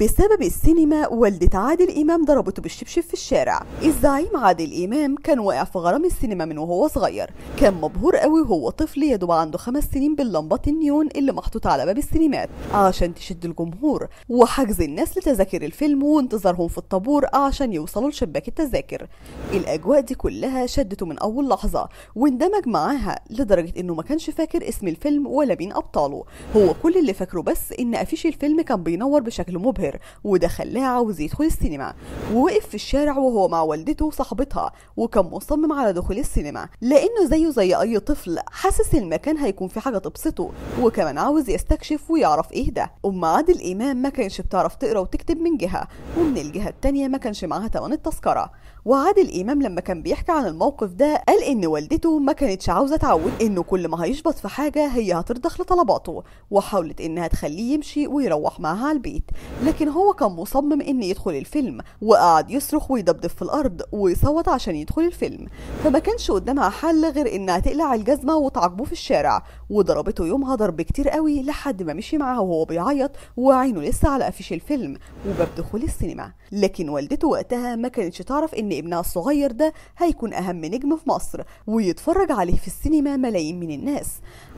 بسبب السينما والدة عادل إمام ضربته بالشبشب في الشارع الزعيم عادل إمام كان واقع في غرام السينما من وهو صغير كان مبهور قوي وهو طفل يدوب عنده خمس سنين باللمبة النيون اللي محطوطة على باب السينمات عشان تشد الجمهور وحجز الناس لتذاكر الفيلم وانتظارهم في الطابور عشان يوصلوا لشباك التذاكر الأجواء دي كلها شدته من أول لحظة واندمج معاها لدرجة إنه ما كانش فاكر اسم الفيلم ولا مين أبطاله هو كل اللي فاكره بس إن أفيش الفيلم كان بينور بشكل مبهر ماهر وده خلاه عاوز يدخل السينما ووقف في الشارع وهو مع والدته وصاحبتها وكان مصمم على دخول السينما لأنه زيه زي أي طفل حاسس المكان هيكون في حاجة تبسطه وكمان عاوز يستكشف ويعرف إيه ده أم عادل إمام ما كانش بتعرف تقرأ وتكتب من جهة ومن الجهة الثانيه ما كانش معاها ثمن التذكرة وعادل إمام لما كان بيحكي عن الموقف ده قال إن والدته ما كانتش عاوزة تعود إنه كل ما هيشبط في حاجة هي هترضخ لطلباته وحاولت إنها تخليه يمشي ويروح معاها على البيت لكن لكن هو كان مصمم ان يدخل الفيلم وقعد يصرخ ويدبدب في الارض ويصوت عشان يدخل الفيلم فما كانش قدامها حل غير انها تقلع الجزمه وتعاقبه في الشارع وضربته يومها ضرب كتير قوي لحد ما مشي معاها وهو بيعيط وعينه لسه على قفش الفيلم وباب دخول السينما لكن والدته وقتها ما كانتش تعرف ان ابنها الصغير ده هيكون اهم نجم في مصر ويتفرج عليه في السينما ملايين من الناس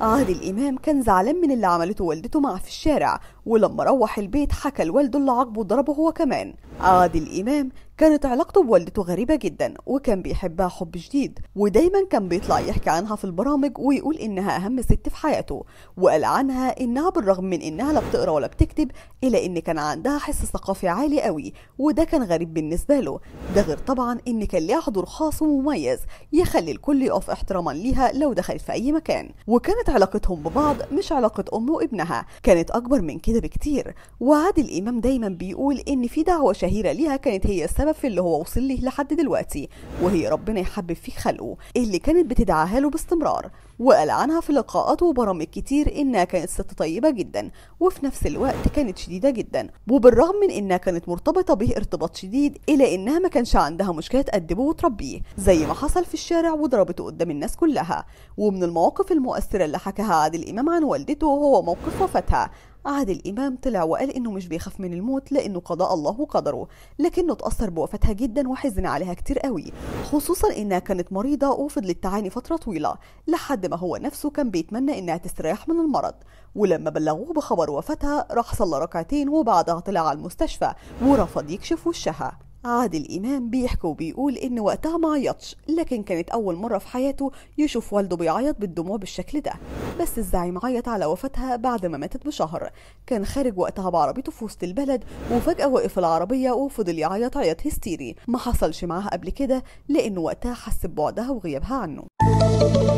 عادل امام كان زعلان من اللي عملته والدته معاه في الشارع ولما روح البيت حكى الوالد دل عقبه وضربه هو كمان عاد الإمام كانت علاقته بوالدته غريبة جدا وكان بيحبها حب شديد ودايما كان بيطلع يحكي عنها في البرامج ويقول انها اهم ست في حياته وقال عنها انها بالرغم من انها لا بتقرا ولا بتكتب الا ان كان عندها حس ثقافي عالي قوي وده كان غريب بالنسبة له ده غير طبعا ان كان ليها حضور خاص ومميز يخلي الكل يقف احتراما ليها لو دخلت في اي مكان وكانت علاقتهم ببعض مش علاقة ام وابنها كانت اكبر من كده بكتير وعادل امام دايما بيقول ان في دعوة شهيرة ليها كانت هي السبب السبب في اللي هو وصل ليه لحد دلوقتي وهي ربنا يحبب فيه خلقه اللي كانت بتدعاها له باستمرار وقال عنها في لقاءات وبرامج كتير انها كانت ست طيبة جدا وفي نفس الوقت كانت شديدة جدا وبالرغم من انها كانت مرتبطة به ارتباط شديد الا انها ما كانش عندها مشكلة تأدبه وتربيه زي ما حصل في الشارع وضربته قدام الناس كلها ومن المواقف المؤثرة اللي حكاها عادل امام عن والدته هو موقف وفاتها عاد الإمام طلع وقال إنه مش بيخاف من الموت لأنه قضاء الله وقدره لكنه اتأثر بوفاتها جدا وحزن عليها كتير قوي خصوصا إنها كانت مريضة وفضلت تعاني فترة طويلة لحد ما هو نفسه كان بيتمنى إنها تستريح من المرض ولما بلغوه بخبر وفاتها راح صلى ركعتين وبعدها طلع على المستشفى ورفض يكشف وشها عاد الإمام بيحكي وبيقول إن وقتها ما عيطش لكن كانت أول مرة في حياته يشوف والده بيعيط بالدموع بالشكل ده بس الزعيم عيط على وفاتها بعد ما ماتت بشهر كان خارج وقتها بعربيته في وسط البلد وفجأة وقف العربية وفضل يعيط عيط هستيري ما حصلش معاها قبل كده لأنه وقتها حس ببعدها وغيابها عنه